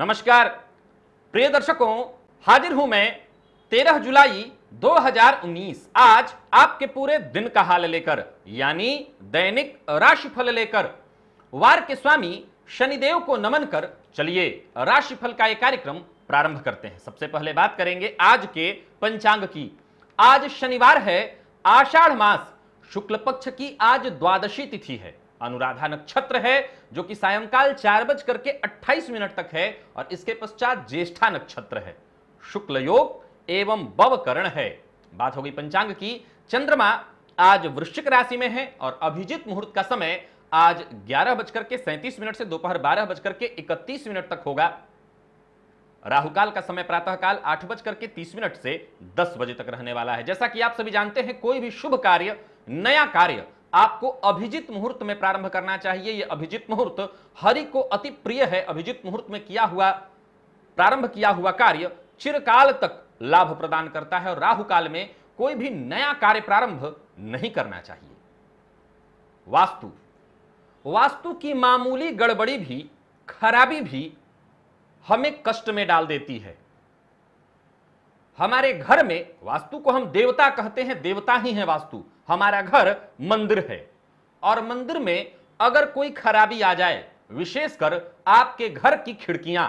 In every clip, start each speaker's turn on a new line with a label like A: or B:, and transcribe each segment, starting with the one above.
A: नमस्कार प्रिय दर्शकों हाजिर हूं मैं तेरह जुलाई 2019 आज आपके पूरे दिन का हाल लेकर यानी दैनिक राशिफल लेकर वार के स्वामी शनिदेव को नमन कर चलिए राशिफल का यह कार्यक्रम प्रारंभ करते हैं सबसे पहले बात करेंगे आज के पंचांग की आज शनिवार है आषाढ़ मास शुक्ल पक्ष की आज द्वादशी तिथि है अनुराधा नक्षत्र है जो कि सायंकाल चार बज करके अट्ठाईस मिनट तक है और इसके पश्चात ज्येष्ठा नक्षत्र है शुक्ल योग एवं बवकरण है बात गई पंचांग की चंद्रमा आज वृश्चिक राशि में है और अभिजीत मुहूर्त का समय आज ग्यारह बजकर के सैंतीस मिनट से दोपहर बारह बजकर के इकतीस मिनट तक होगा राहुकाल का समय प्रातःकाल आठ बजकर के तीस मिनट से दस बजे तक रहने वाला है जैसा कि आप सभी जानते हैं कोई भी शुभ कार्य नया कार्य आपको अभिजित मुहूर्त में प्रारंभ करना चाहिए यह अभिजित मुहूर्त हरि को अति प्रिय है अभिजित मुहूर्त में किया हुआ प्रारंभ किया हुआ कार्य चिरकाल तक लाभ प्रदान करता है और राहु काल में कोई भी नया कार्य प्रारंभ नहीं करना चाहिए वास्तु वास्तु की मामूली गड़बड़ी भी खराबी भी हमें कष्ट में डाल देती है हमारे घर में वास्तु को हम देवता कहते हैं देवता ही है वास्तु हमारा घर मंदिर है और मंदिर में अगर कोई खराबी आ जाए विशेषकर आपके घर की खिड़कियां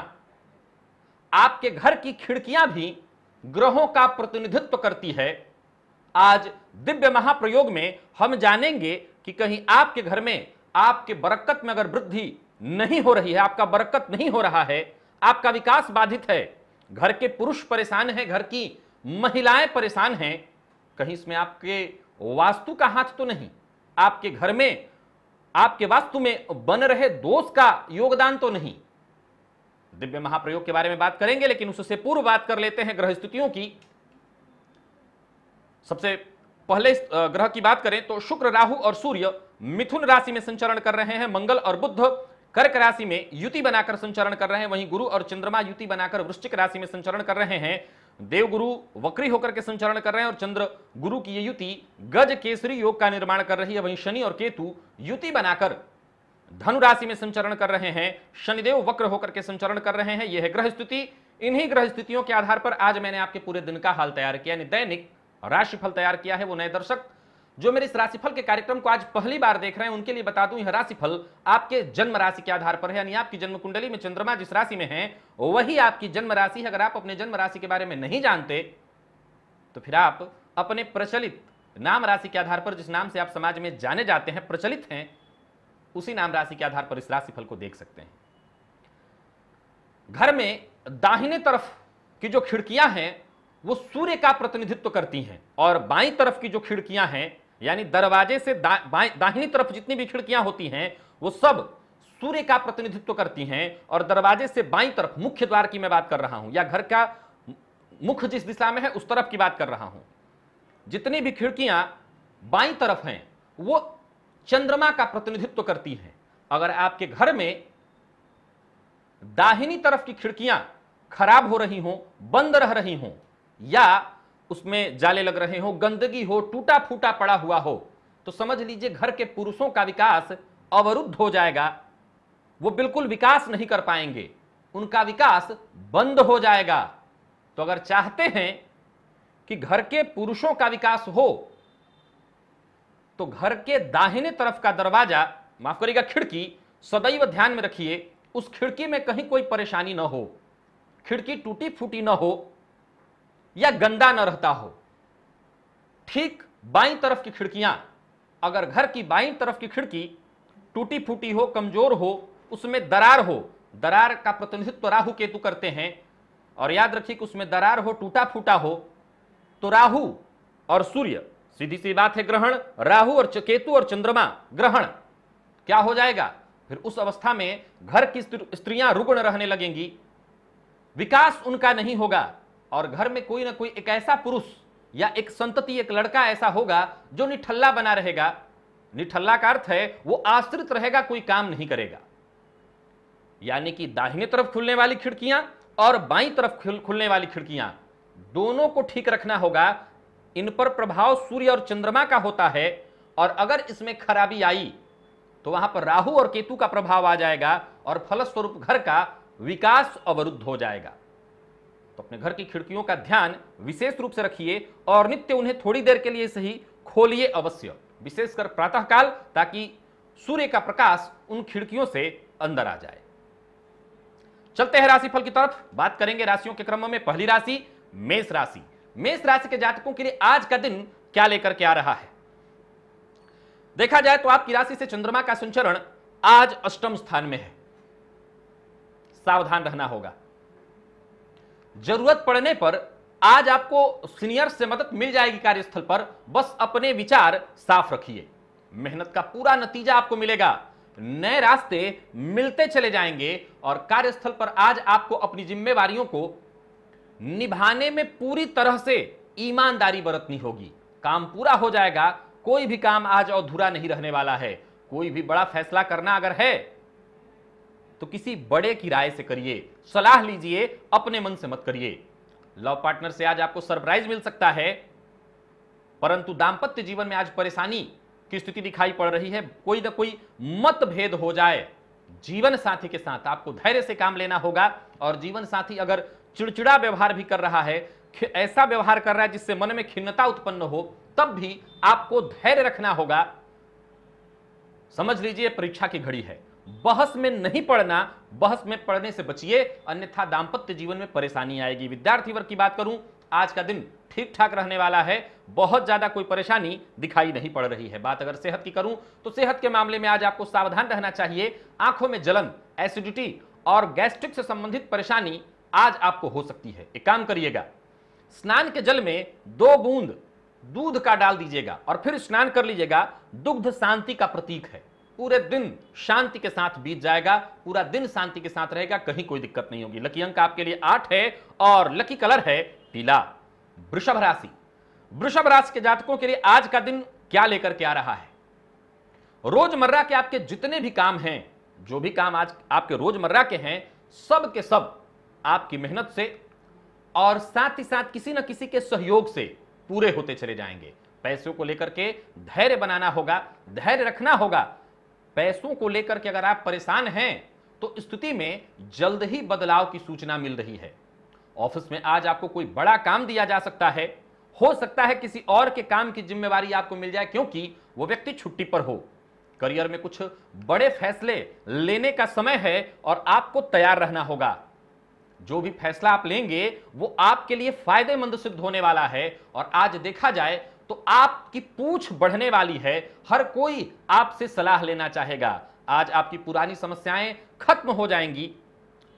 A: आपके घर की खिड़कियां भी ग्रहों का प्रतिनिधित्व करती है आज दिव्य महाप्रयोग में हम जानेंगे कि कहीं आपके घर में आपके बरकत में अगर वृद्धि नहीं हो रही है आपका बरकत नहीं हो रहा है आपका विकास बाधित है घर के पुरुष परेशान हैं घर की महिलाएं परेशान हैं कहीं इसमें आपके वास्तु का हाथ तो नहीं आपके घर में आपके वास्तु में बन रहे दोष का योगदान तो नहीं दिव्य महाप्रयोग के बारे में बात करेंगे लेकिन उससे पूर्व बात कर लेते हैं ग्रह स्थितियों की सबसे पहले ग्रह की बात करें तो शुक्र राहु और सूर्य मिथुन राशि में संचरण कर रहे हैं मंगल और बुद्ध कर्क राशि में युति बनाकर संचरण कर रहे हैं वहीं गुरु और चंद्रमा युति बनाकर वृश्चिक राशि में संचरण कर रहे हैं देवगुरु वक्री होकर के संचरण कर रहे हैं और चंद्र गुरु की ये युति गज केसरी योग का निर्माण कर रही है वहीं शनि और केतु युति बनाकर धनु राशि में संचरण कर रहे हैं शनिदेव वक्र होकर के संचरण कर रहे हैं यह है ग्रह स्थिति इन्हीं ग्रह स्थितियों के आधार पर आज मैंने आपके पूरे दिन का हाल तैयार किया यानी दैनिक राशिफल तैयार किया है वो नए दर्शक जो मेरे इस राशिफल के कार्यक्रम को आज पहली बार देख रहे हैं उनके लिए बता दूं यह राशिफल आपके जन्म राशि के आधार पर है यानी आपकी जन्म कुंडली में चंद्रमा जिस राशि में है वही आपकी जन्म राशि है अगर आप अपने जन्म राशि के बारे में नहीं जानते तो फिर आप अपने प्रचलित नाम राशि के आधार पर जिस नाम से आप समाज में जाने जाते हैं प्रचलित हैं उसी नाम राशि के आधार पर इस राशिफल को देख सकते हैं घर में दाहिने तरफ की जो खिड़कियां हैं वो सूर्य का प्रतिनिधित्व करती हैं और बाई तरफ की जो खिड़कियां हैं यानी दरवाजे से दा, दाहिनी तरफ जितनी भी खिड़कियां होती हैं वो सब सूर्य का प्रतिनिधित्व करती हैं और दरवाजे से बाई तरफ मुख्य द्वार की मैं बात कर रहा हूं या घर का मुख्य जिस दिशा में है उस तरफ की बात कर रहा हूं जितनी भी खिड़कियां बाई तरफ हैं वो चंद्रमा का प्रतिनिधित्व करती हैं अगर आपके घर में दाहिनी तरफ की खिड़कियां खराब हो रही हों बंद रह रही हों या उसमें जाले लग रहे हो गंदगी हो टूटा फूटा पड़ा हुआ हो तो समझ लीजिए घर के पुरुषों का विकास अवरुद्ध हो जाएगा वो बिल्कुल विकास नहीं कर पाएंगे उनका विकास बंद हो जाएगा तो अगर चाहते हैं कि घर के पुरुषों का विकास हो तो घर के दाहिने तरफ का दरवाजा माफ करिएगा खिड़की सदैव ध्यान में रखिए उस खिड़की में कहीं कोई परेशानी ना हो खिड़की टूटी फूटी ना हो या गंदा न रहता हो ठीक बाई तरफ की खिड़कियां अगर घर की बाई तरफ की खिड़की टूटी फूटी हो कमजोर हो उसमें दरार हो दरार का प्रतिनिधित्व राहु केतु करते हैं और याद रखिए कि उसमें दरार हो टूटा फूटा हो तो राहु और सूर्य सीधी सी बात है ग्रहण राहु और केतु और चंद्रमा ग्रहण क्या हो जाएगा फिर उस अवस्था में घर की स्त्रियां रुग्ण रहने लगेंगी विकास उनका नहीं होगा और घर में कोई ना कोई एक ऐसा पुरुष या एक संतति एक लड़का ऐसा होगा जो निठल्ला बना रहेगा निठल्ला का अर्थ है वो आश्रित रहेगा कोई काम नहीं करेगा यानी कि दाहिने तरफ खुलने वाली खिड़कियां और बाई तरफ खुलने वाली खिड़कियां दोनों को ठीक रखना होगा इन पर प्रभाव सूर्य और चंद्रमा का होता है और अगर इसमें खराबी आई तो वहां पर राहु और केतु का प्रभाव आ जाएगा और फलस्वरूप घर का विकास अवरुद्ध हो जाएगा तो अपने घर की खिड़कियों का ध्यान विशेष रूप से रखिए और नित्य उन्हें थोड़ी देर के लिए सही खोलिए अवश्य विशेषकर प्रातःकाल ताकि सूर्य का प्रकाश उन खिड़कियों से अंदर आ जाए चलते हैं फल की तरफ बात करेंगे राशियों के क्रम में पहली राशि मेष राशि मेष राशि के जातकों के लिए आज का दिन क्या लेकर के आ रहा है देखा जाए तो आपकी राशि से चंद्रमा का संचरण आज अष्टम स्थान में है सावधान रहना होगा जरूरत पड़ने पर आज आपको सीनियर से मदद मिल जाएगी कार्यस्थल पर बस अपने विचार साफ रखिए मेहनत का पूरा नतीजा आपको मिलेगा नए रास्ते मिलते चले जाएंगे और कार्यस्थल पर आज आपको अपनी जिम्मेवारियों को निभाने में पूरी तरह से ईमानदारी बरतनी होगी काम पूरा हो जाएगा कोई भी काम आज अधूरा नहीं रहने वाला है कोई भी बड़ा फैसला करना अगर है तो किसी बड़े किराए से करिए सलाह लीजिए अपने मन से मत करिए लव पार्टनर से आज आपको सरप्राइज मिल सकता है परंतु दाम्पत्य जीवन में आज परेशानी की स्थिति दिखाई पड़ रही है कोई ना कोई मतभेद हो जाए जीवन साथी के साथ आपको धैर्य से काम लेना होगा और जीवन साथी अगर चिड़चिड़ा व्यवहार भी कर रहा है ऐसा व्यवहार कर रहा है जिससे मन में खिन्नता उत्पन्न हो तब भी आपको धैर्य रखना होगा समझ लीजिए परीक्षा की घड़ी है बहस में नहीं पढ़ना बहस में पढ़ने से बचिए अन्यथा दाम्पत्य जीवन में परेशानी आएगी विद्यार्थी वर्ग की बात करूं आज का दिन ठीक ठाक रहने वाला है बहुत ज़्यादा कोई परेशानी दिखाई नहीं पड़ रही है बात अगर सेहत की करूं तो सेहत के मामले में आज आपको सावधान रहना चाहिए आंखों में जलन एसिडिटी और गैस्ट्रिक से संबंधित परेशानी आज आपको हो सकती है एक काम करिएगा स्नान के जल में दो बूंद दूध का डाल दीजिएगा और फिर स्नान कर लीजिएगा दुग्ध शांति का प्रतीक है पूरे दिन शांति के साथ बीत जाएगा पूरा दिन शांति के साथ रहेगा कहीं कोई दिक्कत नहीं होगी लकी अंक आपके लिए आठ है और लकी कलर है पीला वृषभ राशि वृषभ राशि के जातकों के लिए आज का दिन क्या लेकर के आ रहा है रोजमर्रा के आपके जितने भी काम हैं जो भी काम आज आपके रोजमर्रा के हैं सब के सब आपकी मेहनत से और साथ ही साथ किसी न किसी के सहयोग से पूरे होते चले जाएंगे पैसों को लेकर के धैर्य बनाना होगा धैर्य रखना होगा पैसों को लेकर के अगर आप परेशान हैं तो स्थिति में जल्द ही बदलाव की सूचना मिल रही है ऑफिस में आज आपको कोई बड़ा काम दिया जा सकता है हो सकता है किसी और के काम की जिम्मेवारी आपको मिल जाए क्योंकि वो व्यक्ति छुट्टी पर हो करियर में कुछ बड़े फैसले लेने का समय है और आपको तैयार रहना होगा जो भी फैसला आप लेंगे वो आपके लिए फायदेमंद सिद्ध होने वाला है और आज देखा जाए तो आपकी पूछ बढ़ने वाली है हर कोई आपसे सलाह लेना चाहेगा आज आपकी पुरानी समस्याएं खत्म हो जाएंगी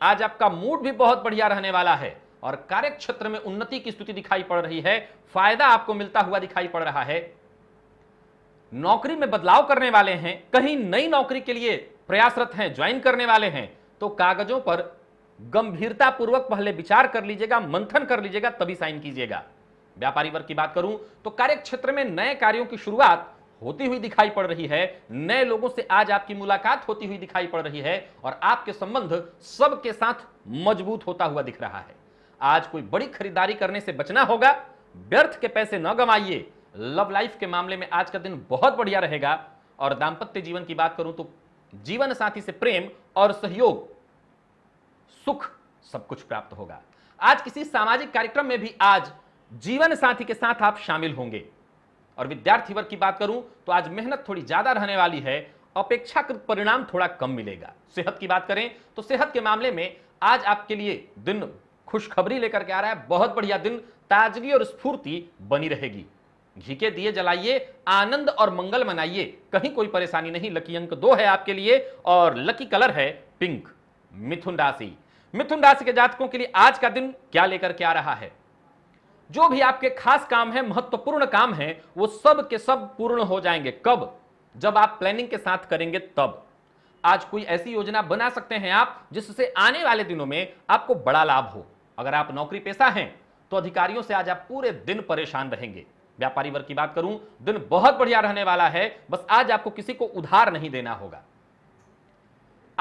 A: आज आपका मूड भी बहुत बढ़िया रहने वाला है और कार्य क्षेत्र में उन्नति की स्थिति दिखाई पड़ रही है फायदा आपको मिलता हुआ दिखाई पड़ रहा है नौकरी में बदलाव करने वाले हैं कहीं नई नौकरी के लिए प्रयासरत हैं ज्वाइन करने वाले हैं तो कागजों पर गंभीरतापूर्वक पहले विचार कर लीजिएगा मंथन कर लीजिएगा तभी साइन कीजिएगा व्यापारी वर्ग की बात करूं तो कार्य क्षेत्र में नए कार्यों की शुरुआत होती हुई दिखाई पड़ रही है नए लोगों से आज आपकी मुलाकात होती हुई दिखाई पड़ रही है और आपके संबंध सबके साथ मजबूत होता हुआ दिख रहा है आज कोई बड़ी खरीदारी करने से बचना होगा व्यर्थ के पैसे न गवाइए लव लाइफ के मामले में आज का दिन बहुत बढ़िया रहेगा और दाम्पत्य जीवन की बात करूं तो जीवन साथी से प्रेम और सहयोग सुख सब कुछ प्राप्त होगा आज किसी सामाजिक कार्यक्रम में भी आज जीवन साथी के साथ आप शामिल होंगे और विद्यार्थी वर्ग की बात करूं तो आज मेहनत थोड़ी ज्यादा रहने वाली है अपेक्षाकृत परिणाम थोड़ा कम मिलेगा सेहत की बात करें तो सेहत के मामले में आज आपके लिए दिन खुशखबरी लेकर के आ रहा है बहुत बढ़िया दिन ताजगी और स्फूर्ति बनी रहेगी घी के दिए जलाइए आनंद और मंगल मनाइए कहीं कोई परेशानी नहीं लकी अंक दो है आपके लिए और लकी कलर है पिंक मिथुन राशि मिथुन राशि के जातकों के लिए आज का दिन क्या लेकर के आ रहा है जो भी आपके खास काम है महत्वपूर्ण काम है वो सब के सब पूर्ण हो जाएंगे कब जब आप प्लानिंग के साथ करेंगे तब आज कोई ऐसी योजना बना सकते हैं आप जिससे आने वाले दिनों में आपको बड़ा लाभ हो अगर आप नौकरी पेशा हैं तो अधिकारियों से आज आप पूरे दिन परेशान रहेंगे व्यापारी वर्ग की बात करूं दिन बहुत बढ़िया रहने वाला है बस आज आपको किसी को उधार नहीं देना होगा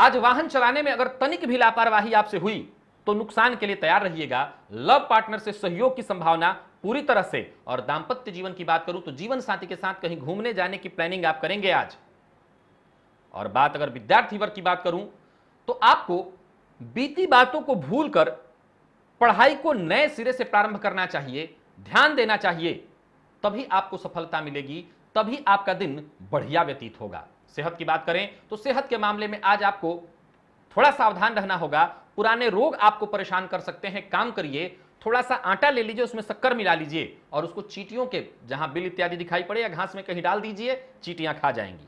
A: आज वाहन चलाने में अगर तनिक भी लापरवाही आपसे हुई तो नुकसान के लिए तैयार रहिएगा लव पार्टनर से सहयोग की संभावना पूरी तरह से और दाम्पत्य जीवन की बात करूं तो जीवन साथी के साथ कहीं घूमने जाने की प्लानिंग आप करेंगे आज और बात अगर विद्यार्थी वर्ग की बात करूं तो आपको बीती बातों को भूलकर पढ़ाई को नए सिरे से प्रारंभ करना चाहिए ध्यान देना चाहिए तभी आपको सफलता मिलेगी तभी आपका दिन बढ़िया व्यतीत होगा सेहत की बात करें तो सेहत के मामले में आज आपको थोड़ा सावधान रहना होगा पुराने रोग आपको परेशान कर सकते हैं काम करिए थोड़ा सा आटा ले लीजिए उसमें शक्कर मिला लीजिए और उसको चीटियों के जहां बिल इत्यादि दिखाई पड़े या घास में कहीं डाल दीजिए चीटियां खा जाएंगी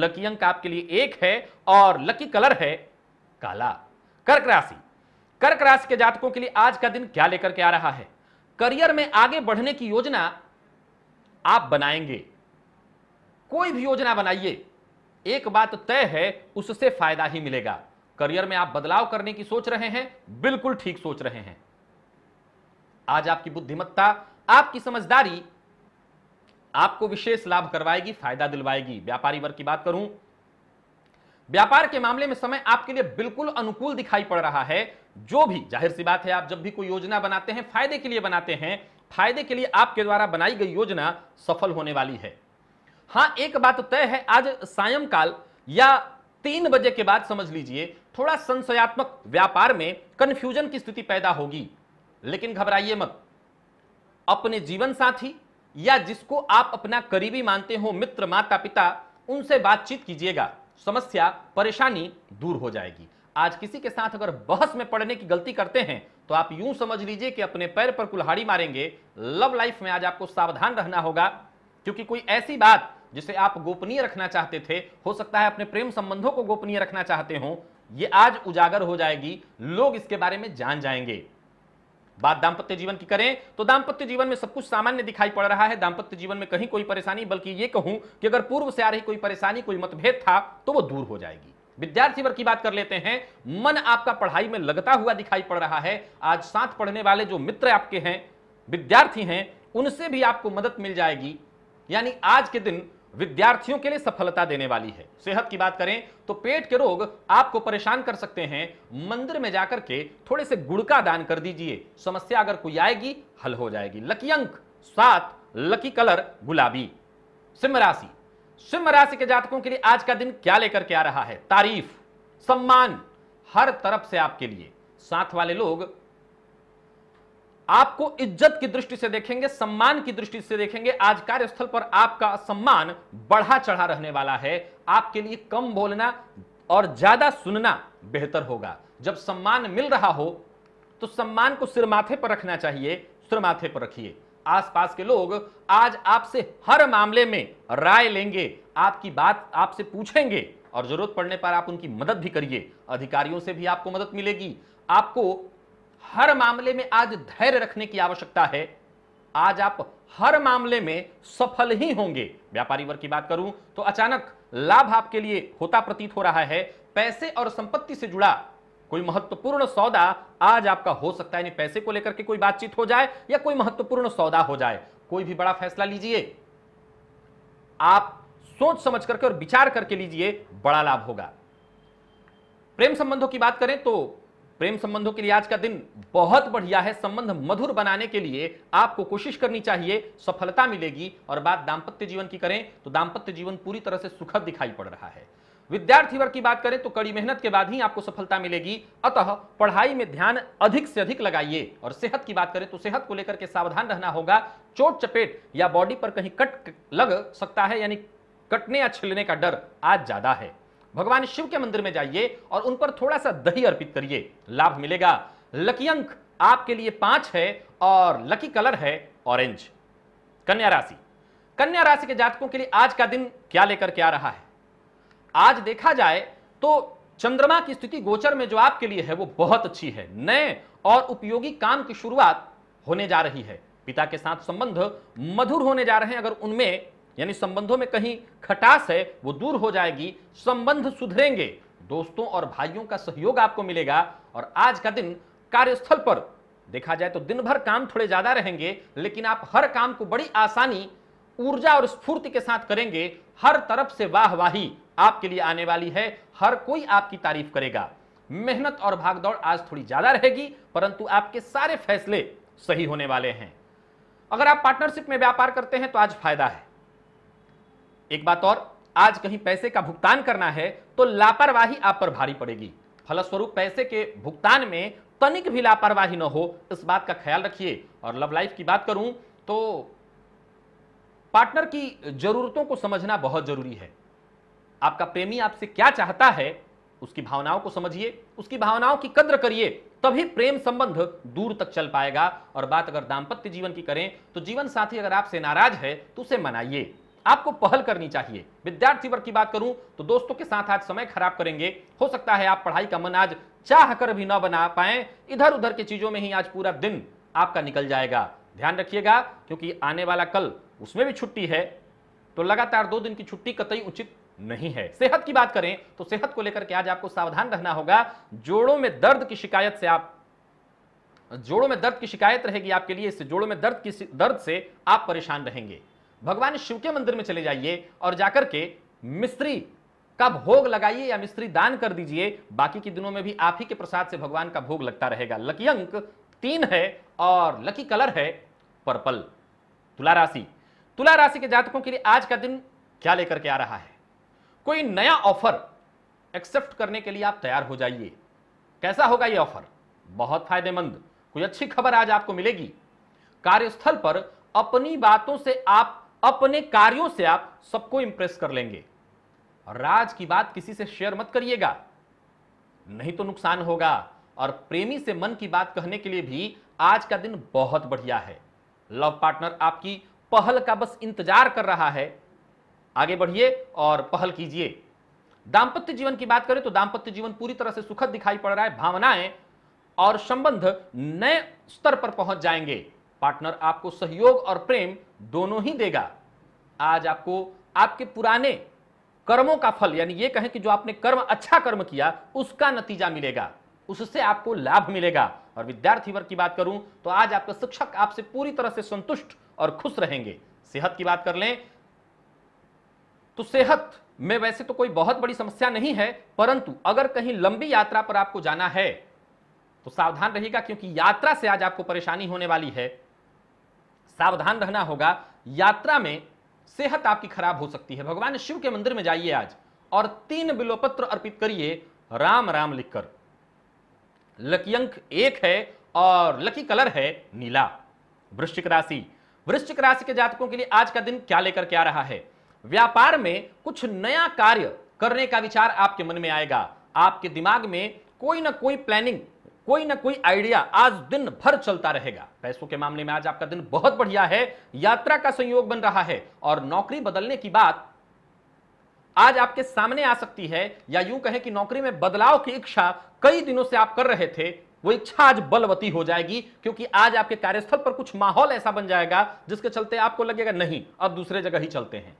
A: लकी अंक आपके लिए एक है और लकी कलर है काला कर्क राशि कर्क राशि के जातकों के लिए आज का दिन क्या लेकर के आ रहा है करियर में आगे बढ़ने की योजना आप बनाएंगे कोई भी योजना बनाइए एक बात तय है उससे फायदा ही मिलेगा करियर में आप बदलाव करने की सोच रहे हैं बिल्कुल ठीक सोच रहे हैं आज आपकी बुद्धिमत्ता आपकी समझदारी आपको विशेष लाभ करवाएगी फायदा दिलवाएगी व्यापारी वर्ग की बात करूं व्यापार के मामले में समय आपके लिए बिल्कुल अनुकूल दिखाई पड़ रहा है जो भी जाहिर सी बात है आप जब भी कोई योजना बनाते हैं फायदे के लिए बनाते हैं फायदे के लिए आपके द्वारा बनाई गई योजना सफल होने वाली है हाँ एक बात तय है आज सायंकाल या तीन बजे के बाद समझ लीजिए थोड़ा संशयात्मक व्यापार में कंफ्यूजन की स्थिति पैदा होगी लेकिन घबराइए मत अपने जीवन साथी या जिसको आप अपना करीबी मानते हो मित्र माता पिता उनसे बातचीत कीजिएगा समस्या परेशानी दूर हो जाएगी आज किसी के साथ अगर बहस में पड़ने की गलती करते हैं तो आप यूं समझ लीजिए कि अपने पैर पर कुल्हाड़ी मारेंगे लव लाइफ में आज आपको सावधान रहना होगा क्योंकि कोई ऐसी बात जिसे आप गोपनीय रखना चाहते थे हो सकता है अपने प्रेम संबंधों को गोपनीय रखना चाहते हो ये आज उजागर हो जाएगी लोग इसके बारे में जान जाएंगे बात दाम्पत्य जीवन की करें तो दाम्पत्य जीवन में सब कुछ सामान्य दिखाई पड़ रहा है दाम्पत्य जीवन में कहीं कोई परेशानी बल्कि ये कहूं कि अगर पूर्व से आ रही कोई परेशानी कोई मतभेद था तो वो दूर हो जाएगी विद्यार्थी वर्ग की बात कर लेते हैं मन आपका पढ़ाई में लगता हुआ दिखाई पड़ रहा है आज साथ पढ़ने वाले जो मित्र आपके हैं विद्यार्थी हैं उनसे भी आपको मदद मिल जाएगी यानी आज के दिन विद्यार्थियों के लिए सफलता देने वाली है सेहत की बात करें तो पेट के रोग आपको परेशान कर सकते हैं मंदिर में जाकर के थोड़े से गुड़ का दान कर दीजिए समस्या अगर कोई आएगी हल हो जाएगी लकी अंक सात लकी कलर गुलाबी सिंह राशि सिंह राशि के जातकों के लिए आज का दिन क्या लेकर के आ रहा है तारीफ सम्मान हर तरफ से आपके लिए साथ वाले लोग आपको इज्जत की दृष्टि से देखेंगे सम्मान की दृष्टि से देखेंगे आज कार्यस्थल पर आपका सम्मान बढ़ा चढ़ा रहने वाला है आपके लिए कम बोलना और ज्यादा सुनना बेहतर होगा जब सम्मान मिल रहा हो तो सम्मान को सिर माथे पर रखना चाहिए सिर माथे पर रखिए आसपास के लोग आज आपसे हर मामले में राय लेंगे आपकी बात आपसे पूछेंगे और जरूरत पड़ने पर आप उनकी मदद भी करिए अधिकारियों से भी आपको मदद मिलेगी आपको हर मामले में आज धैर्य रखने की आवश्यकता है आज आप हर मामले में सफल ही होंगे व्यापारी वर्ग की बात करूं तो अचानक लाभ आपके लिए होता प्रतीत हो रहा है पैसे और संपत्ति से जुड़ा कोई महत्वपूर्ण सौदा आज आपका हो सकता है यानी पैसे को लेकर के कोई बातचीत हो जाए या कोई महत्वपूर्ण सौदा हो जाए कोई भी बड़ा फैसला लीजिए आप सोच समझ करके और विचार करके लीजिए बड़ा लाभ होगा प्रेम संबंधों की बात करें तो प्रेम संबंधों के लिए आज का दिन बहुत बढ़िया है संबंध मधुर बनाने के लिए आपको कोशिश करनी चाहिए सफलता मिलेगी और बात दाम्पत्य जीवन की करें तो दाम्पत्य जीवन पूरी तरह से सुखद दिखाई पड़ रहा है विद्यार्थी वर्ग की बात करें तो कड़ी मेहनत के बाद ही आपको सफलता मिलेगी अतः पढ़ाई में ध्यान अधिक से अधिक लगाइए और सेहत की बात करें तो सेहत को लेकर के सावधान रहना होगा चोट चपेट या बॉडी पर कहीं कट लग सकता है यानी कटने या छिलने का डर आज ज्यादा है भगवान शिव के मंदिर में जाइए और उन पर थोड़ा सा दही अर्पित करिए लाभ मिलेगा लकी अंक आपके लिए पांच है और लकी कलर है ऑरेंज कन्या राशि कन्या राशि के जातकों के लिए आज का दिन क्या लेकर के आ रहा है आज देखा जाए तो चंद्रमा की स्थिति गोचर में जो आपके लिए है वो बहुत अच्छी है नए और उपयोगी काम की शुरुआत होने जा रही है पिता के साथ संबंध मधुर होने जा रहे हैं अगर उनमें यानी संबंधों में कहीं खटास है वो दूर हो जाएगी संबंध सुधरेंगे दोस्तों और भाइयों का सहयोग आपको मिलेगा और आज का दिन कार्यस्थल पर देखा जाए तो दिन भर काम थोड़े ज्यादा रहेंगे लेकिन आप हर काम को बड़ी आसानी ऊर्जा और स्फूर्ति के साथ करेंगे हर तरफ से वाहवाही आपके लिए आने वाली है हर कोई आपकी तारीफ करेगा मेहनत और भागदौड़ आज थोड़ी ज्यादा रहेगी परंतु आपके सारे फैसले सही होने वाले हैं अगर आप पार्टनरशिप में व्यापार करते हैं तो आज फायदा है एक बात और आज कहीं पैसे का भुगतान करना है तो लापरवाही आप पर भारी पड़ेगी फलस्वरूप पैसे के भुगतान में तनिक भी लापरवाही न हो इस बात का ख्याल रखिए और लव लाइफ की बात करूं तो पार्टनर की जरूरतों को समझना बहुत जरूरी है आपका प्रेमी आपसे क्या चाहता है उसकी भावनाओं को समझिए उसकी भावनाओं की कद्र करिए तभी प्रेम संबंध दूर तक चल पाएगा और बात अगर दाम्पत्य जीवन की करें तो जीवन साथी अगर आपसे नाराज है तो उसे मनाइए आपको पहल करनी चाहिए विद्यार्थी वर्ग की बात करूं तो दोस्तों के साथ आज समय खराब करेंगे हो सकता है आप पढ़ाई का मन आज चाह कर भी ना बना पाए इधर उधर की चीजों में ही आज पूरा दिन आपका निकल जाएगा ध्यान रखिएगा क्योंकि आने वाला कल उसमें भी छुट्टी है तो लगातार दो दिन की छुट्टी कतई उचित नहीं है सेहत की बात करें तो सेहत को लेकर के आज आपको सावधान रहना होगा जोड़ों में दर्द की शिकायत से आप जोड़ों में दर्द की शिकायत रहेगी आपके लिए इससे जोड़ों में दर्द की दर्द से आप परेशान रहेंगे भगवान शिव के मंदिर में चले जाइए और जाकर के मिस्त्री का भोग लगाइए या मिस्त्री दान कर दीजिए बाकी के दिनों में भी आप ही के प्रसाद से भगवान का भोग लगता रहेगा लकी अंक तीन है और लकी कलर है पर्पल तुला राशि तुला राशि के जातकों के लिए आज का दिन क्या लेकर के आ रहा है कोई नया ऑफर एक्सेप्ट करने के लिए आप तैयार हो जाइए कैसा होगा यह ऑफर बहुत फायदेमंद कोई अच्छी खबर आज आपको मिलेगी कार्यस्थल पर अपनी बातों से आप अपने कार्यों से आप सबको इंप्रेस कर लेंगे राज की बात किसी से शेयर मत करिएगा नहीं तो नुकसान होगा और प्रेमी से मन की बात कहने के लिए भी आज का दिन बहुत बढ़िया है लव पार्टनर आपकी पहल का बस इंतजार कर रहा है आगे बढ़िए और पहल कीजिए दाम्पत्य जीवन की बात करें तो दाम्पत्य जीवन पूरी तरह से सुखद दिखाई पड़ रहा है भावनाएं और संबंध नए स्तर पर पहुंच जाएंगे पार्टनर आपको सहयोग और प्रेम दोनों ही देगा आज आपको आपके पुराने कर्मों का फल यानी ये कहें कि जो आपने कर्म अच्छा कर्म किया उसका नतीजा मिलेगा उससे आपको लाभ मिलेगा और विद्यार्थी वर्ग की बात करूं तो आज आपका शिक्षक आपसे पूरी तरह से संतुष्ट और खुश रहेंगे सेहत की बात कर लें तो सेहत में वैसे तो कोई बहुत बड़ी समस्या नहीं है परंतु अगर कहीं लंबी यात्रा पर आपको जाना है तो सावधान रहेगा क्योंकि यात्रा से आज आपको परेशानी होने वाली है सावधान रहना होगा यात्रा में सेहत आपकी खराब हो सकती है भगवान शिव के मंदिर में जाइए आज और तीन बिलोपत्र अर्पित करिए राम राम लिखकर लकी अंक एक है और लकी कलर है नीला वृश्चिक राशि वृश्चिक राशि के जातकों के लिए आज का दिन क्या लेकर के आ रहा है व्यापार में कुछ नया कार्य करने का विचार आपके मन में आएगा आपके दिमाग में कोई ना कोई प्लानिंग कोई ना कोई आइडिया आज दिन भर चलता रहेगा पैसों के मामले में आज आपका दिन बहुत बढ़िया है यात्रा का संयोग बन रहा है और नौकरी बदलने की बात आज आपके सामने आ सकती है या यूं कहें कि नौकरी में बदलाव की इच्छा कई दिनों से आप कर रहे थे वो इच्छा आज बलवती हो जाएगी क्योंकि आज आपके कार्यस्थल पर कुछ माहौल ऐसा बन जाएगा जिसके चलते आपको लगेगा नहीं अब दूसरे जगह ही चलते हैं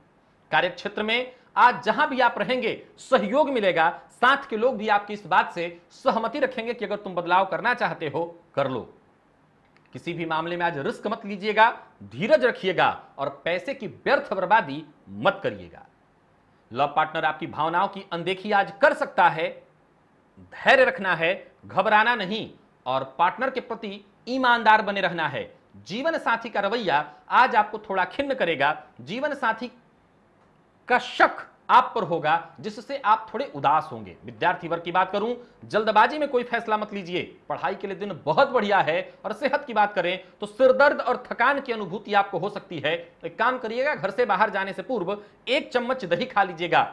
A: कार्यक्षेत्र में आज जहां भी आप रहेंगे सहयोग मिलेगा साथ के लोग भी आपकी इस बात से सहमति रखेंगे कि अगर तुम बदलाव करना चाहते हो कर लो किसी भी मामले में आज रिस्क मत लीजिएगा धीरज रखिएगा और पैसे की व्यर्थ बर्बादी मत करिएगा लव पार्टनर आपकी भावनाओं की अनदेखी आज कर सकता है धैर्य रखना है घबराना नहीं और पार्टनर के प्रति ईमानदार बने रहना है जीवन साथी का रवैया आज आपको थोड़ा खिन्न करेगा जीवन साथी का शक आप पर होगा जिससे आप थोड़े उदास होंगे विद्यार्थी वर्ग की बात करूं जल्दबाजी में कोई फैसला मत लीजिए पढ़ाई के लिए दिन बहुत बढ़िया है और सेहत की बात करें तो सिरदर्द और थकान की अनुभूति आपको हो सकती है तो एक काम करिएगा घर से बाहर जाने से पूर्व एक चम्मच दही खा लीजिएगा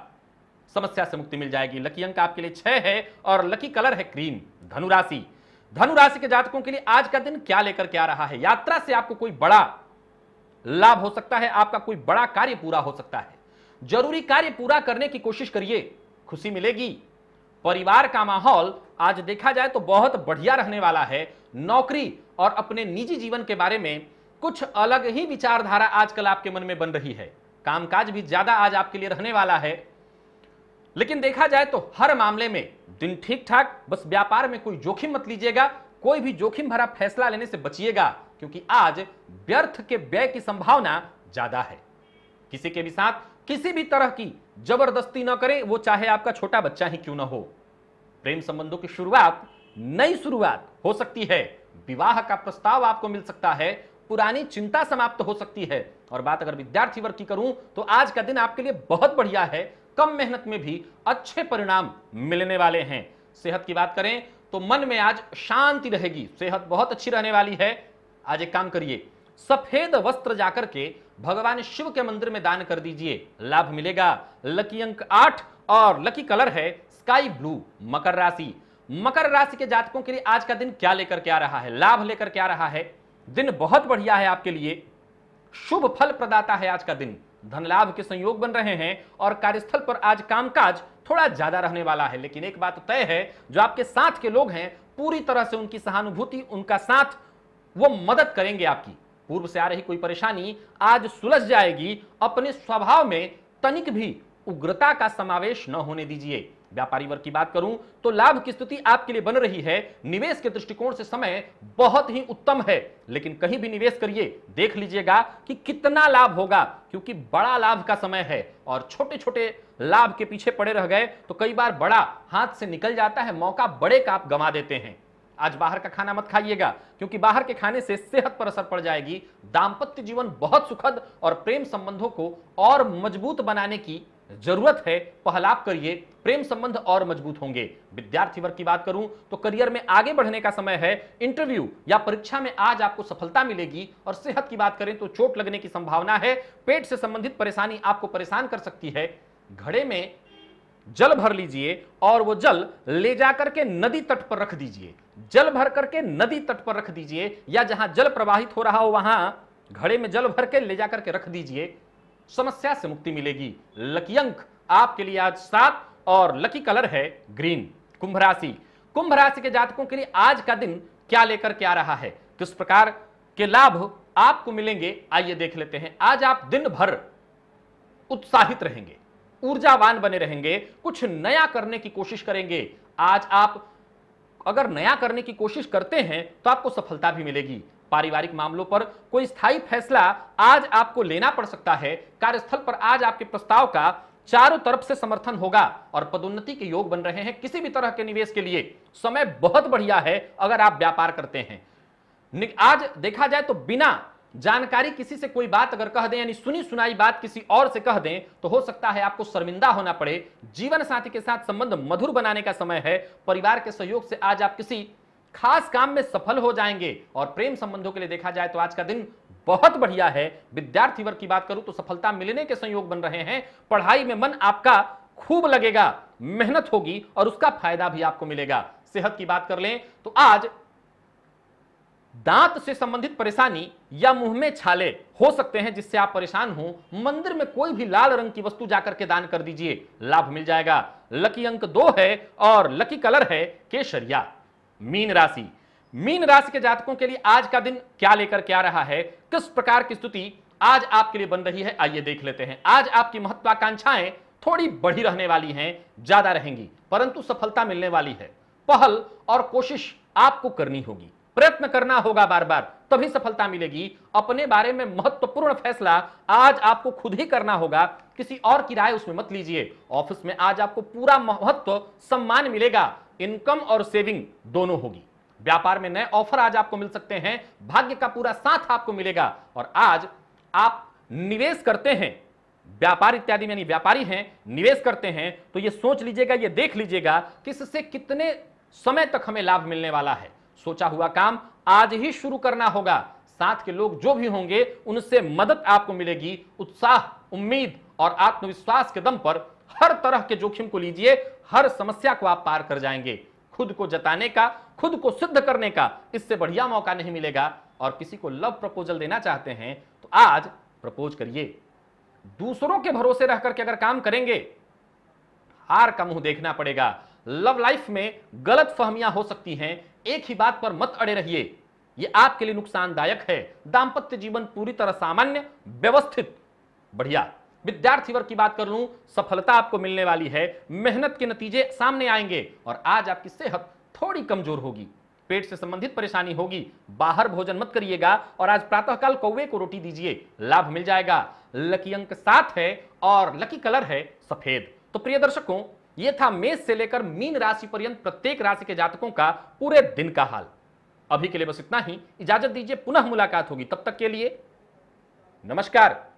A: समस्या से मुक्ति मिल जाएगी लकी अंक आपके लिए छह है और लकी कलर है क्रीम धनुराशि धनुराशि के जातकों के लिए आज का दिन क्या लेकर के आ रहा है यात्रा से आपको कोई बड़ा लाभ हो सकता है आपका कोई बड़ा कार्य पूरा हो सकता है जरूरी कार्य पूरा करने की कोशिश करिए खुशी मिलेगी परिवार का माहौल आज देखा जाए तो बहुत बढ़िया रहने वाला है नौकरी और अपने निजी जीवन के बारे में कुछ अलग ही विचारधारा आजकल आपके मन में बन रही है कामकाज भी ज्यादा आज आपके लिए रहने वाला है लेकिन देखा जाए तो हर मामले में दिन ठीक ठाक बस व्यापार में कोई जोखिम मत लीजिएगा कोई भी जोखिम भरा फैसला लेने से बचिएगा क्योंकि आज व्यर्थ के व्यय की संभावना ज्यादा है किसी के भी साथ किसी भी तरह की जबरदस्ती ना करें वो चाहे आपका छोटा बच्चा ही क्यों ना हो प्रेम संबंधों की शुरुआत नई शुरुआत हो सकती है विवाह का प्रस्ताव आपको मिल सकता है पुरानी चिंता समाप्त हो सकती है और बात अगर विद्यार्थी वर्ग की करूं तो आज का दिन आपके लिए बहुत बढ़िया है कम मेहनत में भी अच्छे परिणाम मिलने वाले हैं सेहत की बात करें तो मन में आज शांति रहेगी सेहत बहुत अच्छी रहने वाली है आज एक काम करिए सफेद वस्त्र जाकर के भगवान शिव के मंदिर में दान कर दीजिए लाभ मिलेगा लकी अंक आठ और लकी कलर है स्काई ब्लू मकर राशि मकर राशि के जातकों के लिए आज का दिन क्या लेकर के आ रहा है लाभ लेकर के आ रहा है दिन बहुत बढ़िया है आपके लिए शुभ फल प्रदाता है आज का दिन धन लाभ के संयोग बन रहे हैं और कार्यस्थल पर आज कामकाज थोड़ा ज्यादा रहने वाला है लेकिन एक बात तय है जो आपके साथ के लोग हैं पूरी तरह से उनकी सहानुभूति उनका साथ वो मदद करेंगे आपकी पूर्व से आ रही कोई परेशानी आज सुलझ जाएगी अपने स्वभाव में तनिक भी उग्रता का समावेश न होने दीजिए व्यापारी वर्ग की बात करूं तो लाभ की स्थिति आपके लिए बन रही है निवेश के दृष्टिकोण से समय बहुत ही उत्तम है लेकिन कहीं भी निवेश करिए देख लीजिएगा कि कितना लाभ होगा क्योंकि बड़ा लाभ का समय है और छोटे छोटे लाभ के पीछे पड़े रह गए तो कई बार बड़ा हाथ से निकल जाता है मौका बड़े का आप गंवा देते हैं आज बाहर का खाना मत खाइएगा क्योंकि बाहर के खाने से सेहत पर असर पड़ जाएगी दाम्पत्य जीवन बहुत सुखद और प्रेम संबंधों को और मजबूत बनाने की जरूरत है पहलाप करिए प्रेम संबंध और मजबूत होंगे विद्यार्थी वर्ग की बात करूं तो करियर में आगे बढ़ने का समय है इंटरव्यू या परीक्षा में आज आपको सफलता मिलेगी और सेहत की बात करें तो चोट लगने की संभावना है पेट से संबंधित परेशानी आपको परेशान कर सकती है घड़े में जल भर लीजिए और वो जल ले जाकर के नदी तट पर रख दीजिए जल भर करके नदी तट पर रख दीजिए या जहां जल प्रवाहित हो रहा हो वहां घड़े में जल भर के ले जाकर के रख दीजिए समस्या से मुक्ति मिलेगी लकी अंक आपके लिए आज सात और लकी कलर है ग्रीन कुंभ राशि कुंभ राशि के जातकों के लिए आज का दिन क्या लेकर के आ रहा है किस प्रकार के लाभ आपको मिलेंगे आइए देख लेते हैं आज आप दिन भर उत्साहित रहेंगे ऊर्जावान बने रहेंगे कुछ नया करने की कोशिश करेंगे आज आप अगर नया करने की कोशिश करते हैं तो आपको सफलता भी मिलेगी पारिवारिक मामलों पर कोई स्थायी फैसला आज आपको लेना पड़ सकता है कार्यस्थल पर आज आपके प्रस्ताव का चारों तरफ से समर्थन होगा और पदोन्नति के योग बन रहे हैं किसी भी तरह के निवेश के लिए समय बहुत बढ़िया है अगर आप व्यापार करते हैं आज देखा जाए तो बिना जानकारी किसी से कोई बात अगर कह दें यानी सुनी सुनाई बात किसी और से कह दें तो हो सकता है आपको शर्मिंदा होना पड़े जीवन साथी के साथ संबंध मधुर बनाने का समय है परिवार के सहयोग से आज आप किसी खास काम में सफल हो जाएंगे और प्रेम संबंधों के लिए देखा जाए तो आज का दिन बहुत बढ़िया है विद्यार्थी वर्ग की बात करूं तो सफलता मिलने के संयोग बन रहे हैं पढ़ाई में मन आपका खूब लगेगा मेहनत होगी और उसका फायदा भी आपको मिलेगा सेहत की बात कर लें तो आज दांत से संबंधित परेशानी या मुंह में छाले हो सकते हैं जिससे आप परेशान हो मंदिर में कोई भी लाल रंग की वस्तु जाकर के दान कर दीजिए लाभ मिल जाएगा लकी अंक दो है और लकी कलर है केसरिया मीन राशि मीन राशि के जातकों के लिए आज का दिन क्या लेकर क्या रहा है किस प्रकार की स्तुति आज आपके लिए बन रही है आइए देख लेते हैं आज आपकी महत्वाकांक्षाएं थोड़ी बढ़ी रहने वाली हैं ज्यादा रहेंगी परंतु सफलता मिलने वाली है पहल और कोशिश आपको करनी होगी प्रयत्न करना होगा बार बार तभी सफलता मिलेगी अपने बारे में महत्वपूर्ण फैसला आज आपको खुद ही करना होगा किसी और की राय उसमें मत लीजिए ऑफिस में आज आपको पूरा महत्व सम्मान मिलेगा इनकम और सेविंग दोनों होगी व्यापार में नए ऑफर आज आपको मिल सकते हैं भाग्य का पूरा साथ आपको मिलेगा और आज आप निवेश करते हैं व्यापार इत्यादि यानी व्यापारी हैं निवेश करते हैं तो ये सोच लीजिएगा ये देख लीजिएगा कि इससे कितने समय तक हमें लाभ मिलने वाला है सोचा हुआ काम आज ही शुरू करना होगा साथ के लोग जो भी होंगे उनसे मदद आपको मिलेगी उत्साह उम्मीद और आत्मविश्वास के दम पर हर तरह के जोखिम को लीजिए हर समस्या को आप पार कर जाएंगे खुद को जताने का खुद को सिद्ध करने का इससे बढ़िया मौका नहीं मिलेगा और किसी को लव प्रपोजल देना चाहते हैं तो आज प्रपोज करिए दूसरों के भरोसे रह करके अगर काम करेंगे हार का मुंह देखना पड़ेगा लव लाइफ में गलत फहमियां हो सकती हैं एक ही बात पर मत अड़े रहिए ये आपके लिए नुकसानदायक है दाम्पत्य जीवन पूरी तरह सामान्य व्यवस्थित बढ़िया विद्यार्थी वर्ग की बात कर लू सफलता आपको मिलने वाली है मेहनत के नतीजे सामने आएंगे और आज आपकी सेहत थोड़ी कमजोर होगी पेट से संबंधित परेशानी होगी बाहर भोजन मत करिएगा और आज प्रातःकाल कौवे को रोटी दीजिए लाभ मिल जाएगा लकी अंक सात है और लकी कलर है सफेद तो प्रिय दर्शकों यह था मेष से लेकर मीन राशि पर्यंत प्रत्येक राशि के जातकों का पूरे दिन का हाल अभी के लिए बस इतना ही इजाजत दीजिए पुनः मुलाकात होगी तब तक के लिए नमस्कार